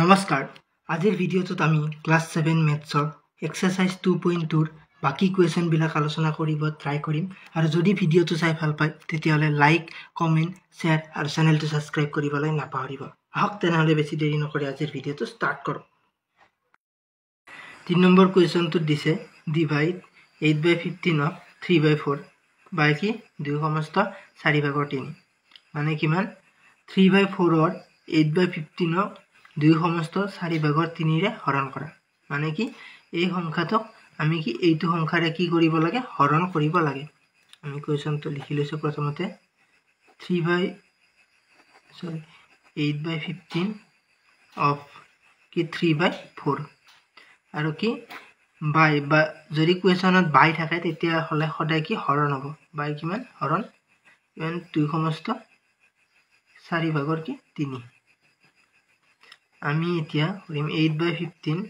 নমস্কাৰ আজিৰ ভিডিঅ'টোত আমি ক্লাছ ছেভেন মেথছৰ এক্সাৰচাইজ টু পইণ্ট টুৰ বাকী কুৱেশ্যনবিলাক আলোচনা কৰিব ট্ৰাই কৰিম আৰু যদি ভিডিঅ'টো চাই ভাল পায় তেতিয়াহ'লে লাইক কমেণ্ট শ্বেয়াৰ আৰু চেনেলটো ছাবস্ক্ৰাইব কৰিবলৈ নাপাহৰিব আহক তেনেহ'লে বেছি দেৰি নকৰি আজিৰ ভিডিঅ'টো ষ্টাৰ্ট কৰোঁ তিনি নম্বৰ কুৱেশ্যনটোত দিছে ডিভাইড এইট বাই ফিফটিনক থ্ৰী বাই ফ'ৰ বাই কি দুই সমস্ত চাৰি ভাগৰ তিনি মানে কিমান থ্ৰী বাই ফ'ৰৰ এইট বাই ফিফটিনক দুই সমস্ত চাৰি ভাগৰ তিনিৰে হৰণ কৰা মানে কি এই সংখ্যাটোক আমি কি এইটো সংখ্যাৰে কি কৰিব লাগে হৰণ কৰিব লাগে আমি কুৱেশ্যনটো লিখি লৈছোঁ প্ৰথমতে থ্ৰী বাই চৰি এইট বাই ফিফটিন অফ কি থ্ৰী বাই ফ'ৰ আৰু কি বাই বা যদি কুৱেশ্যনত বাই থাকে তেতিয়াহ'লে সদায় কি হৰণ হ'ব বাই কিমান হৰণ ইমান দুই সমস্ত চাৰি ভাগৰ কি তিনি আমি এতিয়া কৰিম এইট বাই ফিফটিন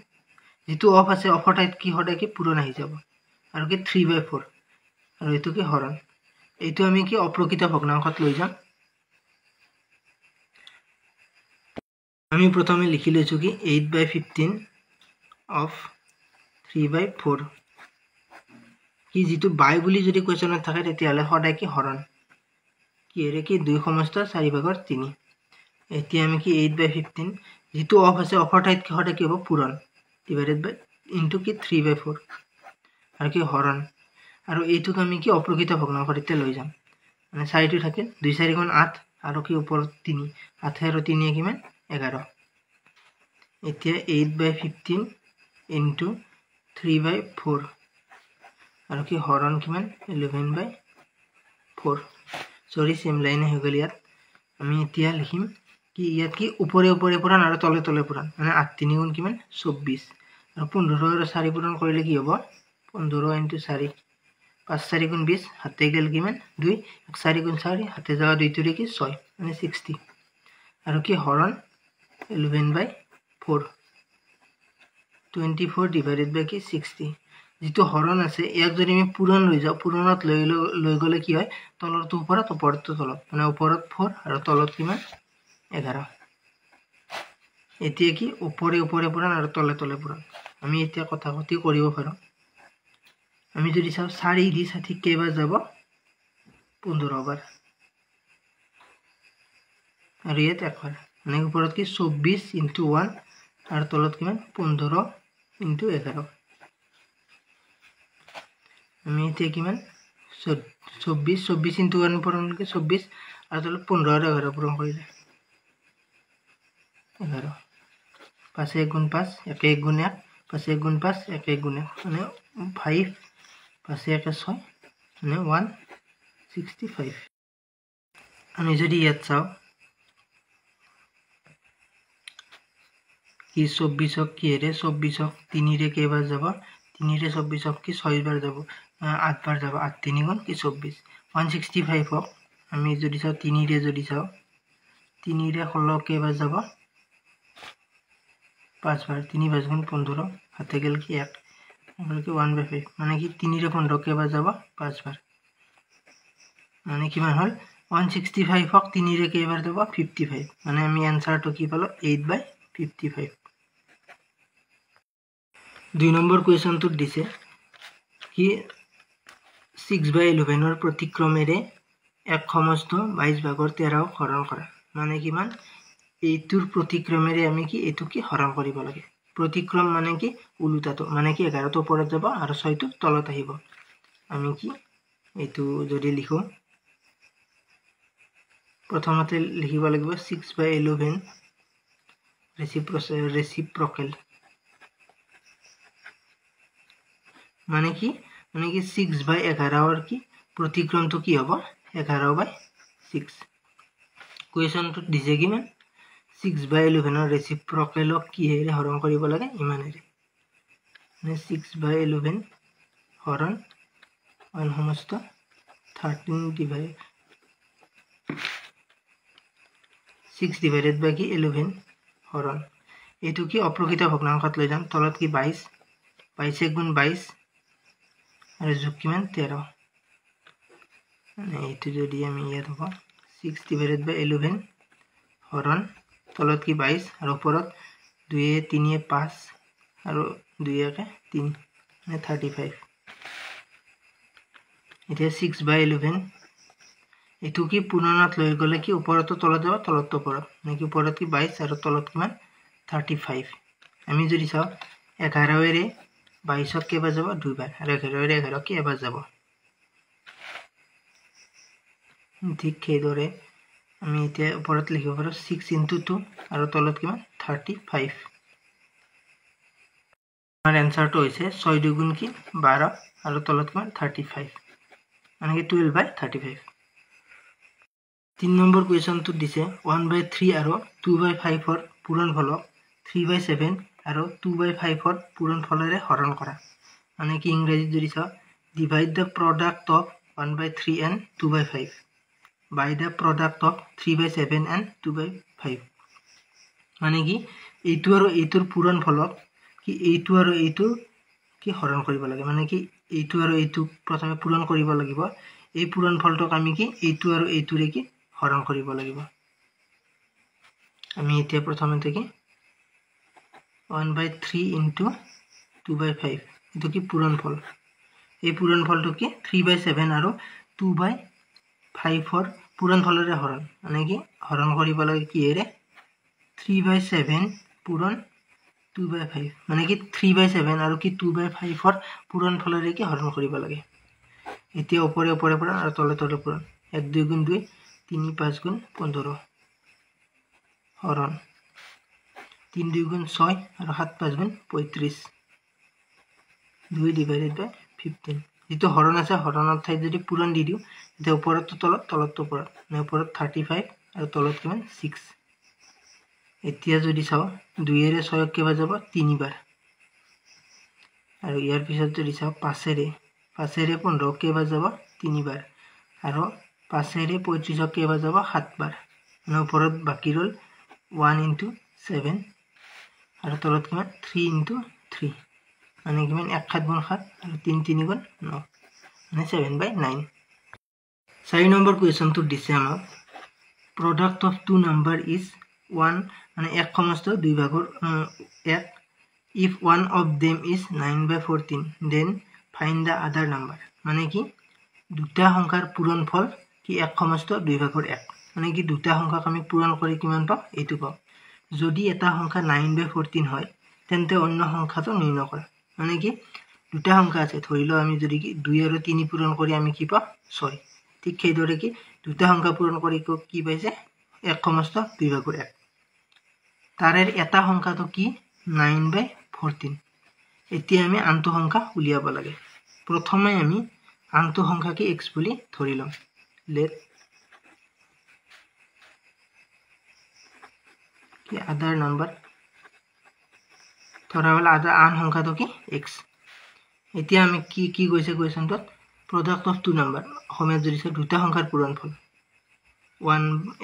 যিটো অফ আছে অফৰ ঠাইত কি সদায় কি পূৰণ আহি যাব আৰু কি থ্ৰী বাই ফ'ৰ আৰু এইটো কি হৰণ এইটো আমি কি অপ্ৰকৃত ভগ্নাংশত লৈ যাম আমি প্ৰথমে লিখি লৈছোঁ কি eight by fifteen of three by four কি যিটো বাই বুলি যদি কুৱেশ্যনত থাকে তেতিয়াহ'লে সদায় কি হৰণ কি এৰে কি দুই সমস্ত চাৰি ভাগৰ তিনি এতিয়া আমি কি এইট বাই ফিফটিন যিটো অফ আছে অফৰ ঠাইত কিহতে কি হ'ব পূৰণ ডিভাইডেড বাই ইনটু কি থ্ৰী বাই ফ'ৰ আৰু কি হৰণ আৰু এইটোক আমি কি অপ্ৰকৃত ভগ্নাংশৰিতে লৈ যাম মানে চাৰিটো থাকে দুই চাৰিখন আঠ আৰু কি ওপৰত তিনি আঠে আৰু তিনিয়ে কিমান এঘাৰ এতিয়া eight by fifteen into three by four আৰু কি হৰণ কিমান ইলেভেন বাই ফ'ৰ চৰি চেম লাইন আহি গ'ল ইয়াত আমি এতিয়া লিখিম কি ইয়াত কি ওপৰে ওপৰে পূৰণ আৰু তলে তলে পূৰণ মানে আঠ তিনি গুণ কিমান চৌব্বিছ আৰু পোন্ধৰ আৰু চাৰি পূৰণ কৰিলে কি হ'ব পোন্ধৰ ইণ্টু চাৰি পাঁচ চাৰি গুণ বিছ হাতে গ'ল কিমান দুই চাৰি গুণ চাৰি হাতে যোৱা দুইটোৰে কি ছয় মানে ছিক্সটি আৰু কি হৰণ eleven by four twenty four divided by কি ছিক্সটি যিটো হৰণ আছে ইয়াক যদি আমি পূৰণ লৈ যাওঁ পূৰণত লৈ লৈ লৈ গ'লে কি হয় তলৰটো ওপৰত ওপৰটো তলত মানে ওপৰত ফ'ৰ আৰু তলত কিমান এঘাৰ এতিয়া কি ওপৰে ওপৰে পুৰণ আৰু তলে তলে পুৰণ আমি এতিয়া কথা পাতি কৰিব পাৰোঁ আমি যদি চাওঁ চাৰি দি ষাঠি কেইবাৰ যাব পোন্ধৰবাৰ আৰু ইয়াত এশাৰ মানে ওপৰত কি চৌব্বিছ ইণ্টু ওৱান আৰু তলত কিমান পোন্ধৰ ইণ্টু এঘাৰ আমি এতিয়া কিমান চৌব্বিছ চৌব্বিছ ইণ্টু ওৱান পূৰণ নেকি চৌব্বিছ আৰু তলত পোন্ধৰ এঘাৰ পূৰণ কৰিলে এঘাৰ পাঁচ এক গুণ পাঁচ একে এক গুণ এক পাঁচ এক গুণ পাঁচ একে এক গুণ এক মানে ফাইভ পাঁচ একে ছয় মানে ওৱান ছিক্সটি ফাইভ আমি যদি ইয়াত চাওঁ কি চৌব্বিছ হওক চৌব্বিছক চৌব্বিছ হওক তিনিৰে কেইবাৰ যাব তিনিৰে চৌব্বিছ হওক কি ছয়বাৰ যাব আঠবাৰ যাব আঠ তিনি গুণ কি চৌব্বিছ ওৱান ছিক্সটি ফাইভ হওক আমি যদি চাওঁ তিনিৰে যদি চাওঁ তিনিৰে ষোল্ল কেইবাৰ যাব পাঁচ বার তিনি পাঁচ গুণ পনেরো হাতে গেল কি এক এগুলোকে ওয়ান বাই ফাইভ মানে কি তিনটা পনেরো কেবা যাবা পাঁচবার মানে কি হল ওয়ান সিক্সটি ফাইভ হোক তিনটা কেবার যাব ফিফটি ফাইভ মানে আমি অ্যান্সারটা কি পালো এইট বাই ফিফটি ফাইভ দুই নম্বর কুয়েশনটো দিছে কি সিক্স বাই ইলেভেনের প্রতিক্রমে এক সমস্ত বাইশ ভাগর তেরাও হরণ করা মানে কিমান এইটোৰ প্ৰতিক্ৰমেৰে আমি কি এইটো কি হৰণ কৰিব লাগে প্ৰতিক্ৰম মানে কি ওলোটাটো মানে কি এঘাৰটো ওপৰত যাব আৰু ছয়টো তলত আহিব আমি কি এইটো যদি লিখোঁ প্ৰথমতে লিখিব লাগিব ছিক্স বাই ইলেভেন ৰেচিপ্ৰচে ৰেচিপ্ৰকেল মানে কি মানে কি ছিক্স বাই এঘাৰৰ কি প্ৰতিক্ৰমটো কি হ'ব এঘাৰ বাই ছিক্স কুৱেশ্যনটোত দিছে কিমান six by eleven or reciprocal of key horon corribola imanere. Six by eleven horon on homosta thirteen divided six divided by key eleven horon. It took you approkita of Nankat legend, Tolaki buys by second buys and a zookiman terror. And to the DM here, six divided by eleven horon. তলত কি বাইশ আর উপর দুয়ে তিন পাঁচ আর দুই একে তিন মানে থার্টি ফাইভ এটা সিক্স বাই ইলেভেন এইটু কি পুনরাথ লয়ে গেলে কি উপর তো তলত যাব তলত উপর নাকি উপর কি বাইশ আর তলত কি থার্টি ফাইভ আমি যদি চাও এগারোয়ের বাইশক কেবা যাব দুইবার আর এগারোয়ের এগারো কে যাব ঠিক সেইদরে আমি এতিয়া ওপৰত লিখিব পাৰোঁ ছিক্স ইন্টু টু আৰু তলত কিমান থাৰ্টি ফাইভ আমাৰ এনচাৰটো হৈছে ছয় দুগুণ কি বাৰ আৰু তলত কিমান থাৰ্টি ফাইভ মানে কি টুৱেল্ভ বাই থাৰ্টি ফাইভ তিনি নম্বৰ কুৱেশ্যনটো দিছে ওৱান বাই থ্ৰী আৰু টু বাই ফাইভৰ পূৰণ ফলক থ্ৰী বাই ছেভেন আৰু টু বাই ফাইভৰ পূৰণ ফলেৰে হৰণ কৰা মানে কি ইংৰাজীত যদি চাওঁ divide the product of one by three and two by five by the product of 3 by 7 and 2 by 5 माने कि ए2 आरो एतुर पूरण फलक कि ए2 आरो एतु कि हरण करিব লাগে माने कि ए2 आरो एतु प्रथमे पूरण करিব লাগিব ए पूरण फल तो कामी कि ए2 आरो एतु रे कि हरण करিব লাগিব আমি এতে প্রথমে থেকে 1/3 2 5 এটো কি পূরণ ফল এই পূরণ ফল তো কি 3/7 আর 2/5 ফর পূরণ ফলরে হরণ মানে কি হরণ করব কিয়ে থ্রি বাই সেভেন পূরণ টু বাই ফাইভ মানে কি থ্রি বাই সেভেন আর কি টু বাই ফাইভর পূরণ ফলরে কি হরণ করব এতিয়া ওপরে ওপরে পূরণ আর তলে তলে পূরণ এক দুই গুণ দুই তিন পাঁচ গুণ পনেরো হরণ তিন দুই গুণ ছয় আর সাত পাঁচ গুণ পঁয়ত্রিশ দুই ডিভাইডেড বাই ফিফটিন যিটো হৰণ আছে হৰণৰ ঠাইত যদি পূৰণ দি দিওঁ তেতিয়া ওপৰততো তলত তলততো ওপৰত মানে ওপৰত থাৰ্টি ফাইভ আৰু তলত কিমান ছিক্স এতিয়া যদি চাওঁ দুয়েৰে ছয়ক কেইবাৰ যাব তিনিবাৰ আৰু ইয়াৰ পিছত যদি চাওঁ পাঁচেৰে পাঁচেৰে পোন্ধৰ কেইবাৰ যাব তিনিবাৰ আৰু পাঁচেৰে পঁয়ত্ৰিছক কেইবাৰ যাব সাতবাৰ মানে ওপৰত বাকী ৰ'ল ওৱান ইনটু ছেভেন আৰু তলত কিমান থ্ৰী ইনটু থ্ৰী মানে কিমান এক সাত গুণ সাত আৰু তিনি তিনি গুণ ন মানে ছেভেন বাই নাইন চাৰি নম্বৰ কুৱেশ্যনটো দিছে আমাক product of two number is one মানে এক সমষ্ট দুই ভাগৰ এক if one of them is nine by fourteen then find the other number মানে কি দুটা সংখ্যাৰ পূৰণ ফল কি এক সমষ্ট দুই ভাগৰ এক মানে কি দুটা সংখ্যাক আমি পূৰণ কৰি কিমান পাওঁ এইটো পাওঁ যদি এটা সংখ্যা নাইন বাই ফৰটিন হয় তেন্তে অন্য সংখ্যাটো নিৰ্ণয় কৰা মানে কি দুটা সংখ্যা আছে ধৰি লওক আমি যদি কি দুই আৰু তিনি পূৰণ কৰি আমি কি পাওঁ ছয় ঠিক সেইদৰে কি দুটা সংখ্যা পূৰণ কৰি কি পাইছে এক সমস্ত দুই ভাগৰ এক তাৰে এটা সংখ্যাটো কি নাইন বাই ফৰ্টিন এতিয়া আমি আনটো সংখ্যা উলিয়াব লাগে প্ৰথমে আমি আনটো সংখ্যা কি এক্স বুলি ধৰি ল'ম লেট কি আধাৰ নম্বৰ ধৰা আন সংখ্যাটো কি এক্স এতিয়া আমি কি কি গৈছে কুৱেশ্যনটোত প্ৰডাক্ট অফ টু নাম্বাৰ অসমীয়াত জুৰিছে দুটা সংখ্যাৰ পূৰণফল ওৱান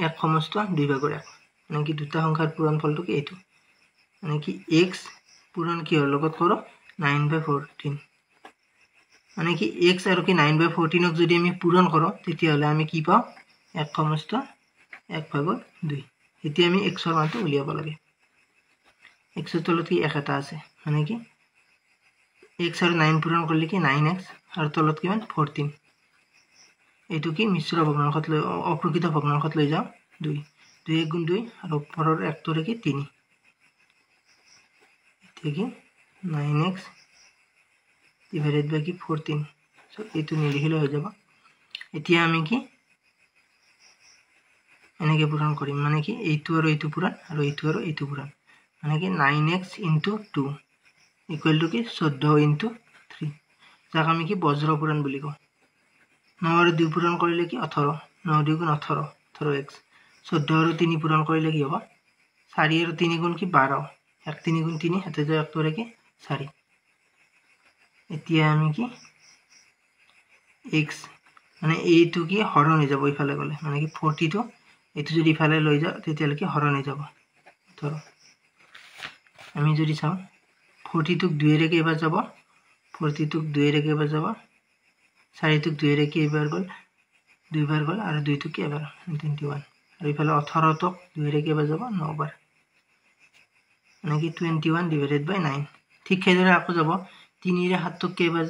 এক সমষ্ট দুই ভাগৰ এক মানে কি দুটা সংখ্যাৰ পূৰণফলটো কি এইটো মানে কি এক্স পূৰণ কিহৰ লগত কৰোঁ নাইন বাই ফৰ্টিন মানে কি এক্স আৰু কি নাইন বাই ফৰ্টিনক যদি আমি পূৰণ কৰোঁ তেতিয়াহ'লে আমি কি পাওঁ এক সমষ্ট এক ভাগৰ দুই এতিয়া আমি এক্সৰ মানটো উলিয়াব লাগে এক্স এর তলত কি এক এটা আছে মানে কি এক্স আর নাইন পূরণ করলে কি নাইন এক্স আর তলত কি মানে ফোরটিন এইটু কি মিশ্র ভগ্নাংশত ল অপ্রকৃত ভগ্নাংশত লই যাও দুই দুই এক গুণ দুই আর ওপরের এক তোরে কি তিন এটা কি নাইন এক্স ডিভাইডেড বাই কি ফোরটিন সো এইটু নিরিখিল হয়ে যাব এতিয়া আমি কি এনেকে পূরণ করি মানে কি এইটু আর এইটু পূরণ আর এইটু আর এইটু পূরণ মানে কি nine x into two equal to কি চৈধ্য ইনটু থ্ৰী যাক আমি কি বজ্ৰ পূৰণ বুলি কওঁ ন আৰু দুই পূৰণ কৰিলে কি ওঠৰ ন দুগুণ ওঠৰ ওঠৰ এক্স চৈধ্য আৰু তিনি পূৰণ কৰিলে কি হ'ব চাৰি আৰু তিনি গুণ কি বাৰ এক তিনি গুণ তিনি সেইটো যায় একটোৰে কি চাৰি এতিয়া আমি কি এক্স মানে এইটো কি হৰণ হৈ যাব ইফালে গ'লে মানে কি ফৰ্টিটো এইটো যদি ইফালে লৈ যাওঁ তেতিয়ালৈকে হৰণ হৈ যাব আমি যদি চাওঁ ফৰ্টিটোক দুয়েৰে কেইবাৰ যাব ফৰ্টিটোক দুয়েৰে কেইবাৰ যাব চাৰিটোক দুয়েৰে কেইবাৰ গ'ল দুইবাৰ গ'ল আৰু দুইটোক কেইবাৰ টুৱেণ্টি ওৱান আৰু ইফালে ওঠৰটোক দুয়েৰে কেইবাৰ যাব নবাৰ মানে কি twenty one divided by nine ঠিক সেইদৰে আকৌ যাব তিনিৰে সাতটোক কেইবাৰ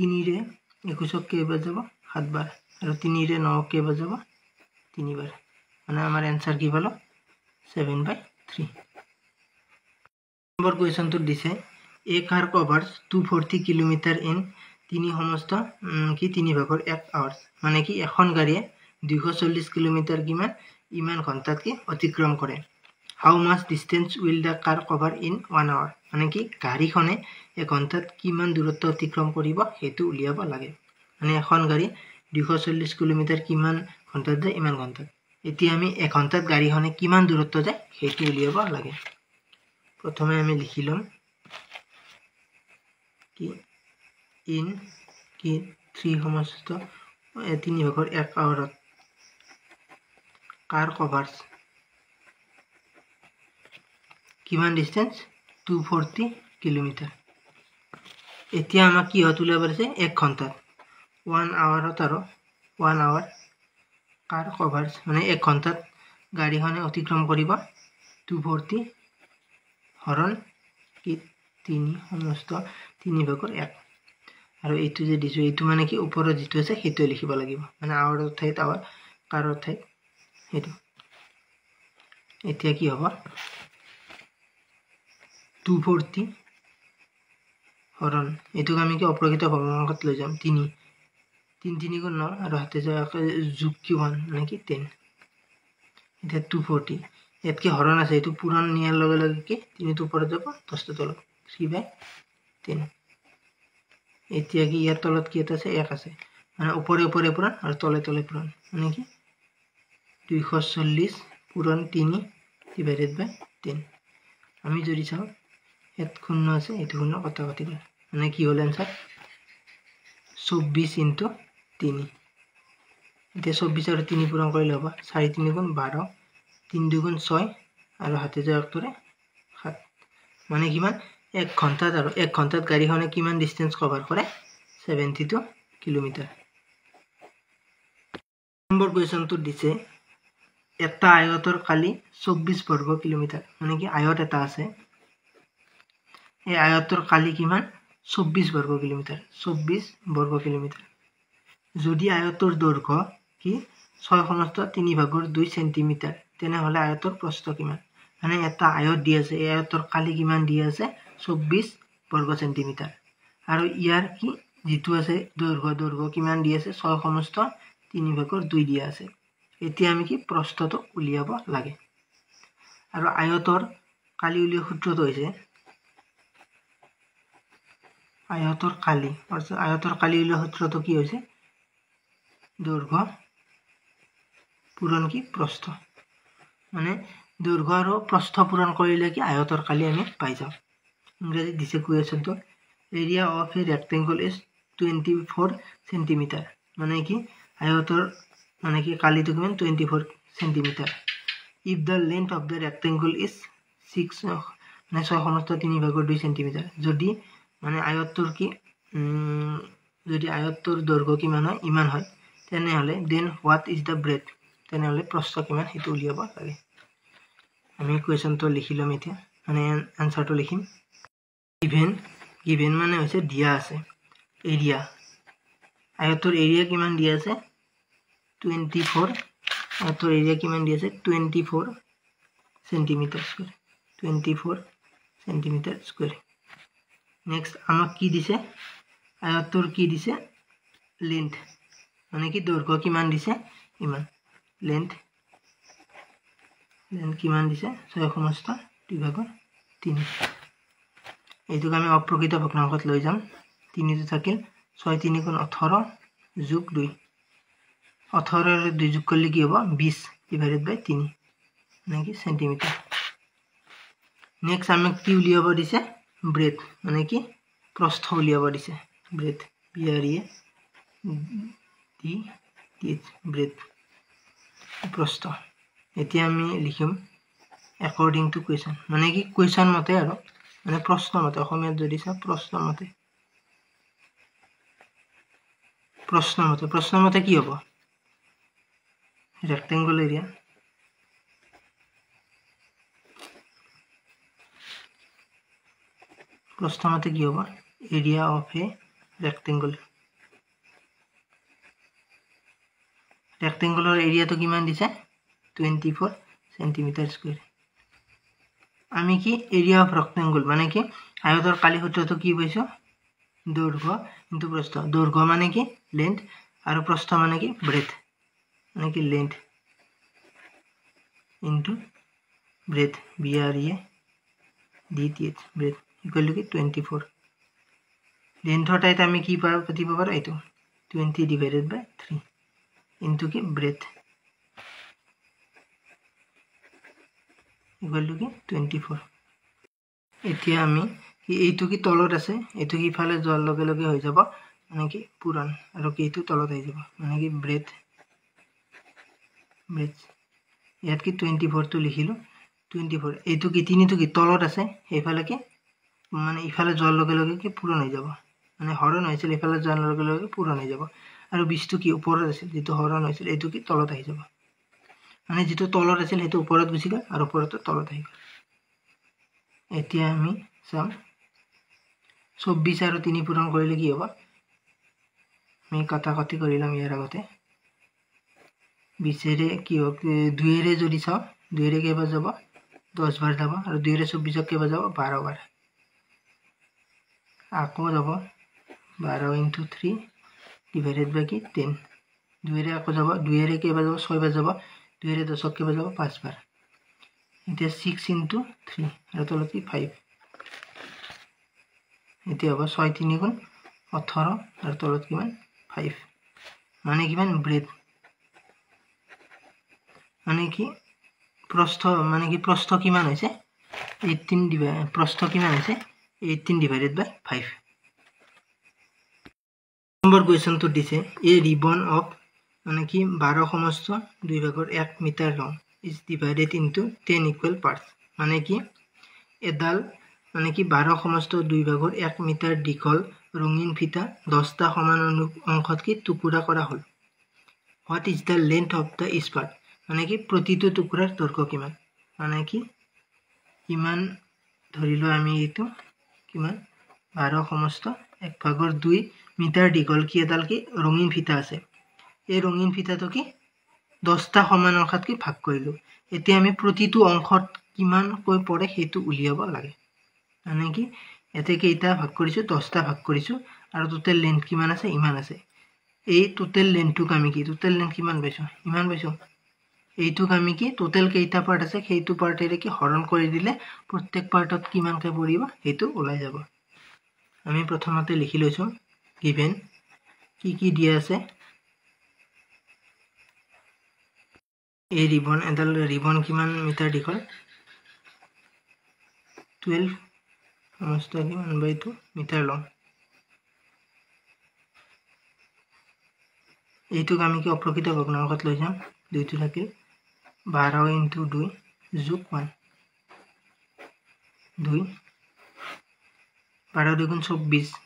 তিনিৰে একৈছক কেইবাৰ যাব সাতবাৰ আৰু তিনিৰে নক কেইবাৰ যাব তিনিবাৰ মানে আমাৰ এনচাৰ কি পালোঁ ছেভেন বাই থ্ৰী নম্বৰ কুয়েশনটো দিছে a car covers two forty kilometre in তিনি সমস্ত কি তিনি ভাগৰ এক আৱাৰ্চ মানে কি এখন গাড়ীয়ে দুশ চল্লিছ কিলোমিটাৰ কিমান ইমান ঘণ্টাত কি অতিক্ৰম কৰে how much distance will the car cover in one hour মানে কি গাড়ীখনে এঘণ্টাত কিমান দূৰত্ব অতিক্ৰম কৰিব সেইটো উলিয়াব লাগে মানে এখন গাড়ী দুশ চল্লিছ কিলোমিটাৰ কিমান ঘণ্টাত যায় ইমান ঘণ্টাত এতিয়া আমি এঘণ্টাত গাড়ীখনে কিমান দূৰত্ব যায় সেইটো উলিয়াব লাগে প্রথমে আমি লিখি লম কি ইন কি থ্রি সমস্ত তিনি ভাগর এক আওয়ারত কার কভার্স কিমান ডিস্টেন্স টু ফোরটি কিলোমিটার এতিয়া আমাক কি হত উলিয়াব লাগে এক ঘণ্টাত ওয়ান আওয়ারত আর ওয়ান আওয়ার কার কভার্স মানে এক ঘণ্টাত গাড়িখানে অতিক্রম করিবা টু ফোরটি হৰল কি তিনি সমস্ত তিনি ভাগৰ এক আৰু এইটো যে দিছোঁ এইটো মানে কি ওপৰত যিটো আছে সেইটোৱে লিখিব লাগিব মানে আৱৰ ঠাইত আৱাৰ কাৰ ঠাইত সেইটো এতিয়া কি হ'ব টু ফৰ্টি হৰণ এইটোক আমি কি অপ্ৰকৃত ভগ্নাংশত লৈ যাম তিনি তিনি তিনি গুণ ন আৰু হাতে যোৱা যোগ কি হ'ল মানে কি টেন এতিয়া টু ফৰ্টি এতকে হৰণ আছে এই পূৰণ নিয়াৰ লগে লগে কি তিনিটো ওপৰত যাব দহটো তলত থ্ৰী বাই টেন এতিয়া কি ইয়াৰ তলত কি এটা আছে এক আছে মানে ওপৰে ওপৰে পূৰণ আৰু তলে তলে পূৰণ মানে কি দুইশ চল্লিছ পূৰণ তিনি ডিভাইডেড বাই টেন আমি যদি চাওঁ ইয়াত শূন্য আছে এইটো শূন্য কথা পাতিব মানে কি হল এনচাৰ চৌব্বিছ ইন্টু তিনি এতিয়া চৌব্বিছ আৰু তিনি পূৰণ কৰলে হবো চাৰি তিনি গুণ বাৰ তিন দুগুণ ছয় আর হাতে যাওয়ারে সাত মানে কি এক ঘন্টাত আর এক ঘন্টাত গাড়িখানে কি ডিস্টেন্স কভার করে সেভেন্টি টু কিলোমিটার নম্বর কুয়েশনটি দিছে এটা আয়তর কালি চব্বিশ বর্গ কিলোমিটার মানে কি আয়ত এটা আছে এই আয়তর কালি কি চব্বিশ বর্গ কিলোমিটার চব্বিশ বর্গ কিলোমিটার যদি আয়তর দৈর্ঘ্য কি ছয় সমস্ত তিনি ভাগর দুই সেন্টিমিটার তেনেহ'লে আয়তৰ প্ৰস্থ কিমান মানে এটা আয়ত দি আছে এই আয়তৰ কালি কিমান দি আছে চৌব্বিছ বৰ্গ চেণ্টিমিটাৰ আৰু ইয়াৰ কি যিটো আছে দৈৰ্ঘ দৈৰ্ঘ কিমান দি আছে ছয় সমস্ত তিনি ভাগৰ দুই দিয়া আছে এতিয়া আমি কি প্ৰস্থটো উলিয়াব লাগে আৰু আয়তৰ কালি উলিওৱা সূত্ৰটো হৈছে আয়তৰ কালি অৰ্থাৎ আয়তৰ কালি উলিওৱা সূত্ৰটো কি হৈছে দৈৰ্ঘ পূৰণ কি প্ৰস্থ মানে দৈৰ্ঘ আৰু প্ৰস্থ পূৰণ কৰিলে কি আয়তৰ কালি আমি পাই যাওঁ ইংৰাজীত দিছে কুৱেশ্যনটো area of a rectangle is twenty four centimetre মানে কি আয়তৰ মানে কি কালিটো কিমান twenty four centimetre if the length of the rectangle is six মানে ছয় সমস্ত তিনি ভাগৰ দুই চেণ্টিমিটাৰ যদি মানে আয়তটোৰ কি যদি আয়তটোৰ দৈৰ্ঘ কিমান হয় ইমান হয় তেনেহ'লে then what is the breadth তেনেহ'লে প্ৰশ্ন কিমান সেইটো উলিয়াব লাগে আমি কুৱেশ্যনটো লিখি ল'ম এতিয়া মানে আনচাৰটো লিখিম ইভেন ইভেন মানে হৈছে দিয়া আছে এৰিয়া আয়তৰ এৰিয়া কিমান দিয়া আছে টুৱেণ্টি ফ'ৰ আয়তৰ এৰিয়া কিমান দিয়া আছে twenty four centimetre square twenty four centimetre square next আমাক কি দিছে আয়তৰ কি দিছে লেন্থ মানে কি দৈৰ্ঘ্য কিমান দিছে ইমান লেন্থ দেন কিমান দিছে ছয় সমস্যা দুইভাগৰ তিনি এইটোক আমি অপ্ৰকৃত ভগ্নাংশত লৈ যাম তিনিটো থাকিল ছয় তিনি তিনিখন ওঠৰ যোগ দুই ওঠৰৰে দুই যোগ কৰিলে কি হ'ব বিছ ডিভাইডেড বাই তিনি মানে কি চেণ্টিমিটাৰ নেক্সট আমাক কি উলিয়াব দিছে ব্ৰেথ মানে কি প্ৰস্থ উলিয়াব দিছে breadth B R E D breadth প্ৰস্থ এতিয়া আমি লিখিম একৰ্ডিং টু কুৱেশ্যন মানে কি কুৱেশ্যন মতে আৰু মানে প্ৰশ্ন মতে অসমীয়াত যদি চাওঁ প্ৰশ্ন মতে প্ৰশ্ন মতে প্ৰশ্ন মতে কি হ'ব ৰেক্টেংগুল এৰিয়া প্ৰশ্ন মতে কি হ'ব এৰিয়া অফ এ ৰেক্টেংগুল ৰেক্টেংগুলৰ এৰিয়াটো কিমান দিছে 24 সেন্টিমিটার স্কোয়ার আমি কি এরিয়া অফ রেকট্যাঙ্গেল মানে কি আয়তর কালি হচ্ছে তো কি বৈছো দৈর্ঘ্য কিন্তু প্রস্থ দৈর্ঘ্য মানে কি লেন্থ আর প্রস্থ মানে কি ব্রেথ মানে কি length into breadth B R E D T H breadth equal to কি 24 লেন্থটাই তো আমি কি পাবো প্রতি পাবো এইটু 20 ডিভাইডেড বাই 3 ইনটু কি ব্রেথ ইকুয়াল টু কি টুৱেণ্টি ফ'ৰ এতিয়া আমি কি এইটো কি তলত আছে এইটো সিফালে যোৱাৰ লগে লগে হৈ যাব মানে কি পুৰণ আৰু কিটো তলত আহি যাব মানে কি ব্ৰেড ব্ৰেড ইয়াত কি টুৱেণ্টি ফ'ৰটো লিখিলোঁ টুৱেণ্টি ফ'ৰ এইটো কি তিনিটো কি তলত আছে সেইফালে কি মানে ইফালে যোৱাৰ লগে লগে কি পূৰণ হৈ যাব মানে হৰণ হৈছিল এইফালে যোৱাৰ লগে লগে পূৰণ হৈ যাব আৰু বিছটো কি ওপৰত আছিল যিটো হৰণ হৈছিল এইটো কি তলত আহি যাব মানে যিটো তলত আছিল সেইটো ওপৰত গুচি গ'ল আৰু ওপৰতে তলত আহি গ'ল এতিয়া আমি চাম চৌব্বিছ আৰু তিনি পূৰণ কৰিলে কি হ'ব আমি কথা কথি কৰি ল'ম ইয়াৰ আগতে বিছেৰে কি হওক দুয়েৰে যদি চাওঁ দুয়েৰে কেইবাৰ যাব দহ বাৰ যাব আৰু দুয়েৰে চৌব্বিছক কেইবাৰ যাব বাৰ বাৰ আকৌ যাব বাৰ ইণ্টু থ্ৰী ডিভাইডেড বাই কি টেন দুয়েৰে আকৌ যাব দুয়েৰে কেইবাৰ যাব ছয়বাৰ যাব দুইৰে দহক কেইবাৰ যাব পাঁচবাৰ এতিয়া ছিক্স ইনটু থ্ৰী আৰু তলত কি ফাইভ এতিয়া হ'ব ছয় তিনি গুণ ওঠৰ আৰু তলত কিমান ফাইভ মানে কিমান ব্ৰেড মানে কি প্ৰস্থ মানে কি প্ৰস্থ কিমান হৈছে এইটিন ডিভাই প্ৰস্থ কিমান হৈছে eighteen divided by five number কুৱেশ্যনটোত দিছে এ ৰিবন অফ মানে কি বাৰ সমষ্ট দুই ভাগৰ এক মিটাৰ লওঁ is divided into ten equal parts মানে কি এডাল মানে কি বাৰ সমষ্ট দুই ভাগৰ এক মিটাৰ দীঘল ৰঙীন ফিটা দহটা সমান অংশত কি টুকুৰা কৰা হ'ল what is the length of the part মানে কি প্ৰতিটো টুকুৰাৰ তৰ্ক কিমান মানে কি কিমান ধৰি লওঁ আমি এইটো কিমান বাৰ সমষ্ট এক ভাগৰ দুই মিটাৰ দীঘল কি এডাল কি ৰঙীন ফিটা আছে এই ৰঙীন ফিটাটো কি দহটা সমান অংশত কি ভাগ কৰিলোঁ এতিয়া আমি প্ৰতিটো অংশত কিমানকৈ পৰে সেইটো উলিয়াব লাগে মানে কি ইয়াতে কেইটা ভাগ কৰিছোঁ দহটা ভাগ কৰিছোঁ আৰু টোটেল লেন্থ কিমান আছে ইমান আছে এই টোটেল লেন্থটোক আমি কি টোটেল লেন্থ কিমান পাইছোঁ ইমান পাইছোঁ এইটোক আমি কি টোটেল কেইটা পাৰ্ট আছে সেইটো পাৰ্টেৰে কি হৰণ কৰি দিলে প্ৰত্যেক পাৰ্টত কিমানকৈ পৰিব সেইটো ওলাই যাব আমি প্ৰথমতে লিখি লৈছোঁ গিভেন কি কি দিয়া আছে ए रिबन एडल रिबन किमान मीटर दिखल 12 समस्त किमान बाय 2 मीटर ल एतु गामी के अप्रकृत गणनाखत लइसम 2 2 থাকি 12 ইনটু 2 যোগ 1 2 12 2 গুণ 26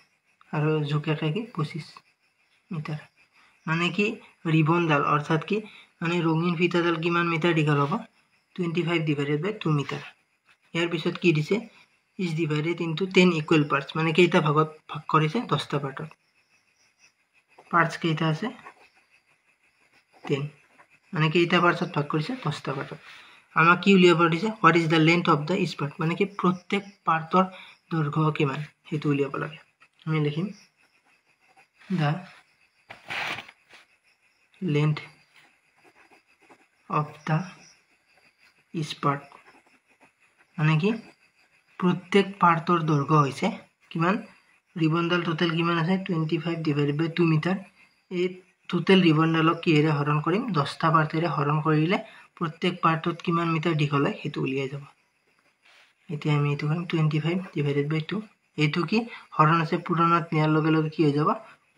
আর যোগ একা কি 25 মিটার মানে কি রিবন দাল অর্থাৎ কি মানে ৰঙীন ফিতাডাল কিমান মিটাৰ দীঘল হ'ব twenty five divided by two metre ইয়াৰ পিছত কি দিছে is divided into ten equal parts মানে কেইটা ভাগত ভাগ কৰিছে দহটা পাৰ্টত পাৰ্টছ কেইটা আছে টেন মানে কেইটা পাৰ্টছত ভাগ কৰিছে দহটা পাৰ্টত আমাক কি উলিয়াব দিছে what is the length of the part মানে কি প্ৰত্যেক পাৰ্টৰ দৈৰ্ঘ্য কিমান সেইটো উলিয়াব লাগে আমি লিখিম the length of the spot মানে কি প্ৰত্যেক পাৰ্টৰ দৈৰ্ঘ্য হৈছে কিমান ৰিবনডাল টোটেল কিমান আছে twenty five divide by two metre এই টোটেল ৰিবনডালক কিহেৰে হৰণ কৰিম দহটা পাৰ্টেৰে হৰণ কৰিলে প্ৰত্যেক পাৰ্টত কিমান মিটাৰ দীঘল হয় সেইটো উলিয়াই যাব এতিয়া আমি এইটো কৰিম twenty five divided by two এইটো কি হৰণ আছে পূৰণত নিয়াৰ লগে লগে কি হৈ যাব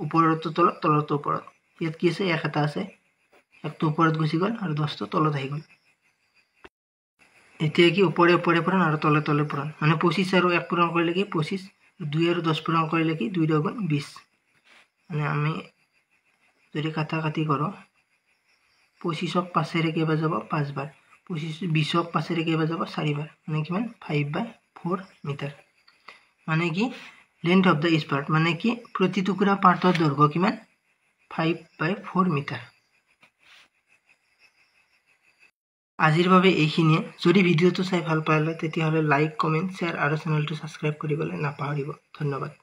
ওপৰতো তলত তলতো ওপৰত ইয়াত কি আছে এক এটা আছে একটু ওপৰত গুচি গ'ল আৰু দহটো তলত আহি গ'ল এতিয়া কি ওপৰে ওপৰে পূৰণ আৰু তলে তলে পূৰণ মানে পঁচিছ আৰু এক পূৰণ কৰিলে কি পঁচিছ দুই আৰু দহ পূৰণ কৰিলে কি দুই দহ গ'ল বিছ মানে আমি যদি কাটা কাটি কৰোঁ পঁচিছক পাছেৰে কেইবাৰ যাব পাঁচবাৰ পঁচিছ বিছক পাছেৰে কেইবাৰ যাব চাৰিবাৰ মানে কিমান ফাইভ বাই ফ'ৰ মিটাৰ মানে কি লেন্থ অফ দ্য ইস্পাৰ্ট মানে কি প্ৰতি টুকুৰা পাৰ্টৰ দৈৰ্ঘ্য কিমান ফাইভ বাই ফ'ৰ মিটাৰ আজিৰ বাবে এইখিনিয়ে যদি ভিডিঅ'টো চাই ভাল পালে তেতিয়াহ'লে লাইক কমেণ্ট শ্বেয়াৰ আৰু চেনেলটো ছাবস্ক্ৰাইব কৰিবলৈ নাপাহৰিব ধন্যবাদ